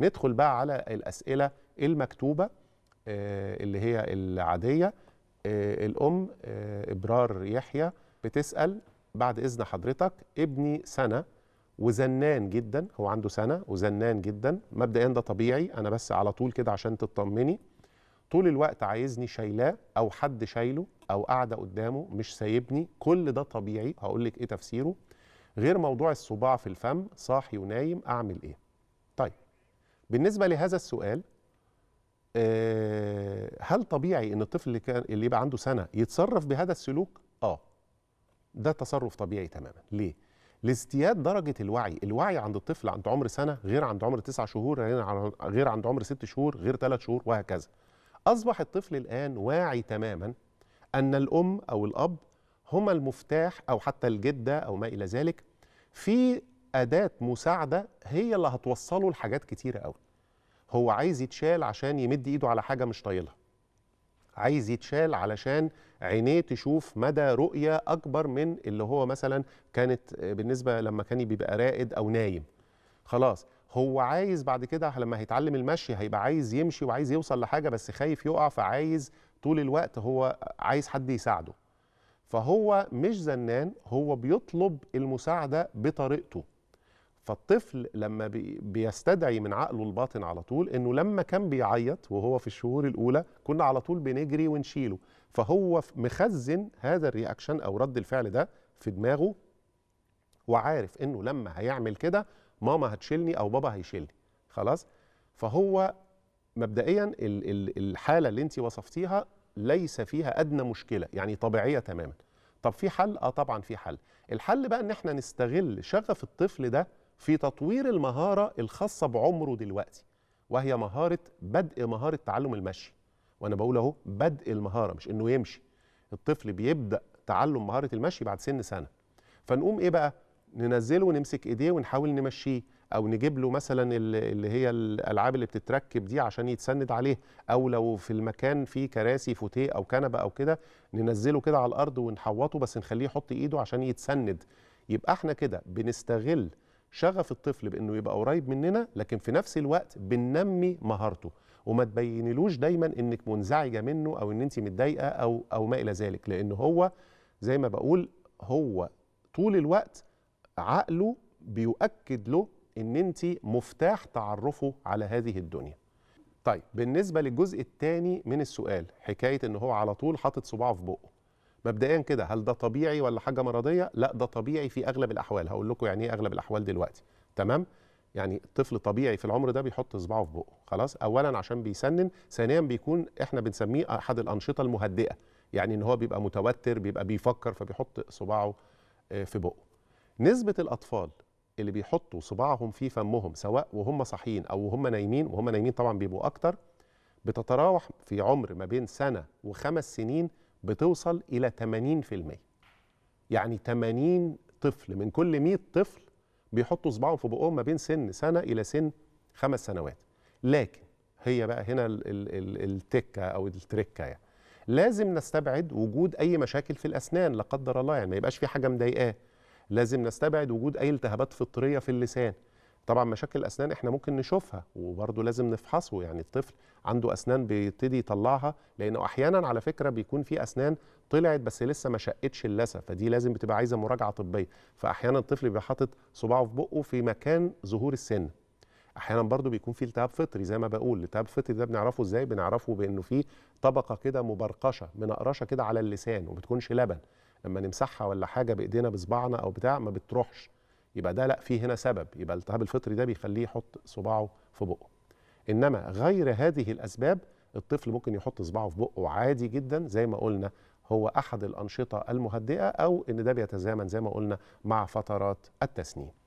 ندخل بقى على الأسئلة المكتوبة آه، اللي هي العادية آه، الأم آه، إبرار يحيى بتسأل بعد إذن حضرتك ابني سنة وزنان جدا هو عنده سنة وزنان جدا مبدئيا ده طبيعي أنا بس على طول كده عشان تطمني طول الوقت عايزني شايلاه أو حد شايله أو قاعدة قدامه مش سايبني كل ده طبيعي هقول لك إيه تفسيره غير موضوع الصباع في الفم صاحي ونايم أعمل إيه طيب بالنسبه لهذا السؤال آه، هل طبيعي ان الطفل اللي, كان اللي يبقى عنده سنه يتصرف بهذا السلوك اه ده تصرف طبيعي تماما ليه لازدياد درجة الوعي، الوعي عند الطفل عند عمر سنة غير عند عمر تسعة شهور غير عند عمر ست شهور غير ثلاث شهور وهكذا. أصبح الطفل الآن واعي تماما أن الأم أو الأب هما المفتاح أو حتى الجدة أو ما إلى ذلك في اداه مساعده هي اللي هتوصله لحاجات كتيره قوي هو عايز يتشال عشان يمد ايده على حاجه مش طايلها عايز يتشال علشان عينيه تشوف مدى رؤيه اكبر من اللي هو مثلا كانت بالنسبه لما كان بيبقى راقد او نايم خلاص هو عايز بعد كده لما هيتعلم المشي هيبقى عايز يمشي وعايز يوصل لحاجه بس خايف يقع فعايز طول الوقت هو عايز حد يساعده فهو مش زنان هو بيطلب المساعده بطريقته فالطفل لما بيستدعي من عقله الباطن على طول انه لما كان بيعيط وهو في الشهور الاولى كنا على طول بنجري ونشيله فهو مخزن هذا الرياكشن او رد الفعل ده في دماغه وعارف انه لما هيعمل كده ماما هتشيلني او بابا هيشيلني خلاص فهو مبدئيا الحاله اللي انت وصفتيها ليس فيها ادنى مشكله يعني طبيعيه تماما طب في حل اه طبعا في حل الحل بقى ان احنا نستغل شغف الطفل ده في تطوير المهارة الخاصة بعمره دلوقتي وهي مهارة بدء مهارة تعلم المشي وأنا بقول أهو بدء المهارة مش إنه يمشي الطفل بيبدأ تعلم مهارة المشي بعد سن سنة فنقوم إيه بقى ننزله ونمسك إيديه ونحاول نمشيه او نجيب له مثلا اللي هي الالعاب اللي بتتركب دي عشان يتسند عليه او لو في المكان في كراسي فوتيه او كنبه او كده ننزله كده على الارض ونحوطه بس نخليه يحط ايده عشان يتسند يبقى احنا كده بنستغل شغف الطفل بانه يبقى قريب مننا لكن في نفس الوقت بننمي مهارته وما تبينلوش دايما انك منزعجه منه او ان انت متضايقه او او ما الى ذلك لان هو زي ما بقول هو طول الوقت عقله بيؤكد له ان انت مفتاح تعرفه على هذه الدنيا طيب بالنسبه للجزء الثاني من السؤال حكايه ان هو على طول حاطط صباعه في بقه مبدئيا كده هل ده طبيعي ولا حاجه مرضيه لا ده طبيعي في اغلب الاحوال هقول لكم يعني ايه اغلب الاحوال دلوقتي تمام يعني طفل طبيعي في العمر ده بيحط صباعه في بقه خلاص اولا عشان بيسنن ثانيا بيكون احنا بنسميه احد الانشطه المهدئه يعني ان هو بيبقى متوتر بيبقى بيفكر فبيحط صباعه آه، في بقه نسبه الاطفال اللي بيحطوا صباعهم في فمهم سواء وهم صاحيين او وهم نايمين وهم نايمين طبعا بيبقوا اكتر بتتراوح في عمر ما بين سنه وخمس سنين بتوصل إلى 80% يعني 80 طفل من كل 100 طفل بيحطوا صباعهم في بقهم ما بين سن سنة إلى سن خمس سنوات لكن هي بقى هنا التكة أو التركة يعني لازم نستبعد وجود أي مشاكل في الأسنان لا قدر الله يعني ما يبقاش في حاجة مضايقاه لازم نستبعد وجود أي التهابات فطرية في اللسان طبعا مشاكل الاسنان احنا ممكن نشوفها وبرضه لازم نفحصه يعني الطفل عنده اسنان بيبتدي يطلعها لانه احيانا على فكره بيكون في اسنان طلعت بس لسه ما شقتش اللثه فدي لازم بتبقى عايزه مراجعه طبيه فاحيانا الطفل بيبقى حاطط صباعه في بقه في مكان ظهور السن احيانا برضه بيكون في التهاب فطري زي ما بقول التهاب فطري ده بنعرفه ازاي بنعرفه بانه في طبقه كده مبرقشه منقرشه كده على اللسان وما بتكونش لبن لما نمسحها ولا حاجه بايدينا بصباعنا او بتاع ما بتروحش يبقى ده لا فيه هنا سبب يبقى الالتهاب الفطري ده بيخليه يحط صباعه في بقه انما غير هذه الاسباب الطفل ممكن يحط صباعه في بقه عادي جدا زي ما قلنا هو احد الانشطه المهدئه او ان ده بيتزامن زي ما قلنا مع فترات التسنين